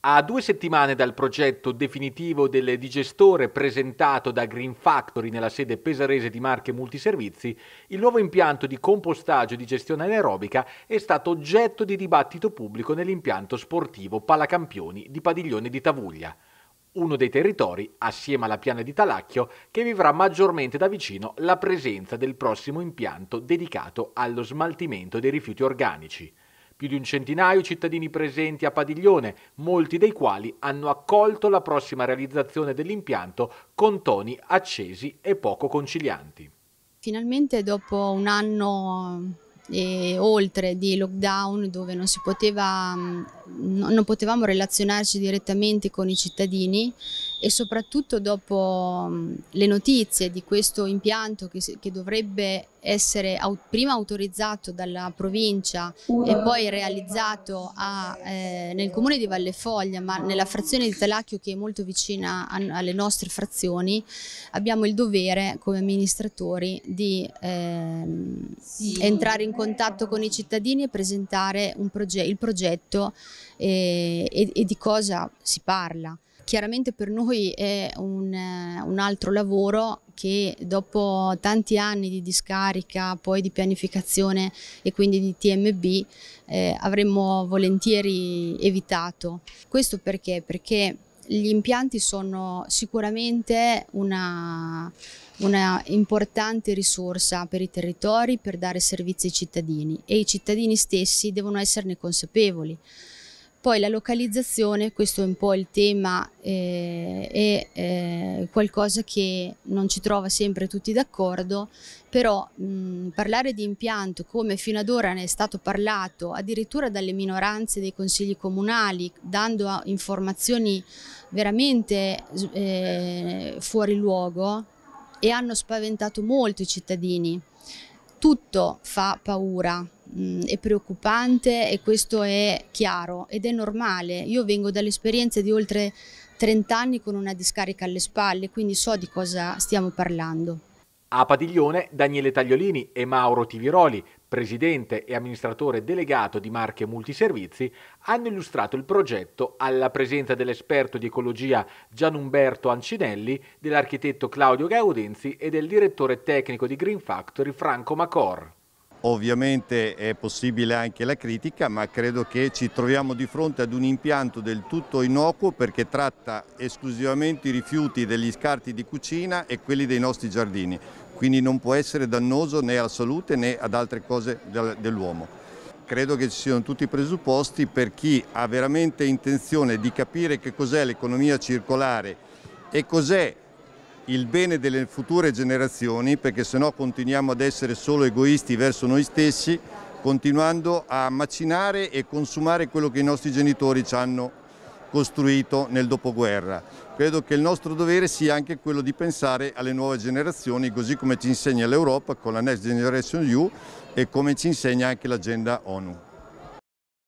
A due settimane dal progetto definitivo del digestore presentato da Green Factory nella sede pesarese di Marche Multiservizi, il nuovo impianto di compostaggio e digestione anaerobica è stato oggetto di dibattito pubblico nell'impianto sportivo Palacampioni di Padiglione di Tavuglia, uno dei territori, assieme alla piana di Talacchio, che vivrà maggiormente da vicino la presenza del prossimo impianto dedicato allo smaltimento dei rifiuti organici. Più di un centinaio cittadini presenti a Padiglione, molti dei quali hanno accolto la prossima realizzazione dell'impianto con toni accesi e poco concilianti. Finalmente dopo un anno eh, e oltre di lockdown dove non, poteva, mm, non potevamo relazionarci direttamente con i cittadini, e soprattutto dopo mm, le notizie di questo impianto che, che dovrebbe essere aut prima autorizzato dalla provincia e poi realizzato a, eh, nel comune di Valle Foglia, ma nella frazione di Talacchio che è molto vicina alle nostre frazioni, abbiamo il dovere come amministratori di eh, sì. entrare in contatto con i cittadini e presentare proge il progetto eh, e, e di cosa si parla chiaramente per noi è un, un, altro lavoro che dopo tanti anni di discarica, poi di pianificazione e quindi di TMB eh, avremmo volentieri evitato. Questo perché? Perché gli impianti sono sicuramente una, una, importante risorsa per i territori per dare servizi ai cittadini e i cittadini stessi devono esserne consapevoli. Poi la localizzazione, questo è un po' il tema, eh, è eh, qualcosa che non ci trova sempre tutti d'accordo, però mh, mm, parlare di impianto come fino ad ora ne è stato parlato addirittura dalle minoranze dei consigli comunali, dando ah, informazioni veramente eh, fuori luogo e hanno spaventato molto i cittadini. Tutto fa paura, mh, mm, è preoccupante e questo è chiaro ed è normale. Io vengo dall'esperienza di oltre 30 anni con una discarica alle spalle, quindi so di cosa stiamo parlando. A Padiglione Daniele Tagliolini e Mauro Tiviroli, presidente e amministratore delegato di Marche Multiservizi, hanno illustrato il progetto alla presenza dell'esperto di ecologia Gianumberto Ancinelli, dell'architetto Claudio Gaudenzi e del direttore tecnico di Green Factory Franco Macor. Ovviamente è possibile anche la critica, ma credo che ci troviamo di fronte ad un impianto del tutto innocuo perché tratta esclusivamente i rifiuti degli scarti di cucina e quelli dei nostri giardini, quindi non può essere dannoso né alla salute né ad altre cose dell'uomo. Credo che ci siano tutti i presupposti per chi ha veramente intenzione di capire che cos'è l'economia circolare e cos'è il bene delle future generazioni perché se no continuiamo ad essere solo egoisti verso noi stessi continuando a macinare e consumare quello che i nostri genitori ci hanno costruito nel dopoguerra. Credo che il nostro dovere sia anche quello di pensare alle nuove generazioni così come ci insegna l'Europa con la Next Generation EU e come ci insegna anche l'agenda ONU.